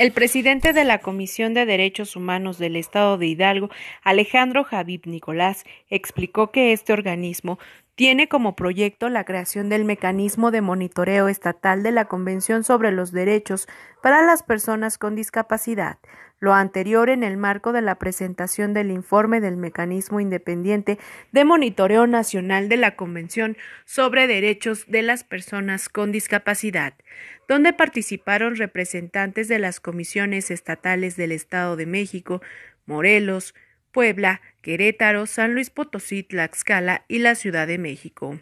El presidente de la Comisión de Derechos Humanos del Estado de Hidalgo, Alejandro Javib Nicolás, explicó que este organismo tiene como proyecto la creación del mecanismo de monitoreo estatal de la Convención sobre los Derechos para las Personas con Discapacidad, lo anterior en el marco de la presentación del informe del Mecanismo Independiente de Monitoreo Nacional de la Convención sobre Derechos de las Personas con Discapacidad, donde participaron representantes de las comisiones estatales del Estado de México, Morelos, Puebla, Querétaro, San Luis Potosí, Tlaxcala y la Ciudad de México.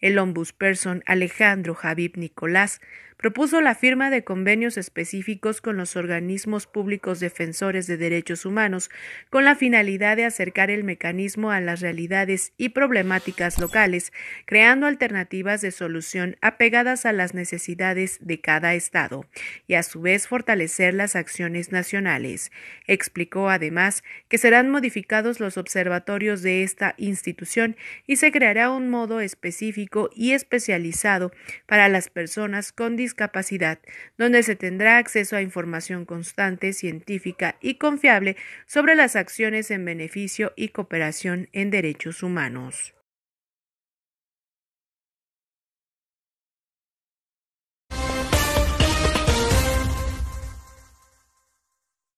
El ombudsperson Alejandro Javib Nicolás propuso la firma de convenios específicos con los organismos públicos defensores de derechos humanos con la finalidad de acercar el mecanismo a las realidades y problemáticas locales, creando alternativas de solución apegadas a las necesidades de cada Estado y a su vez fortalecer las acciones nacionales. Explicó además que serán modificados los observatorios de esta institución y se creará un modo específico específico y especializado para las personas con discapacidad, donde se tendrá acceso a información constante, científica y confiable sobre las acciones en beneficio y cooperación en derechos humanos.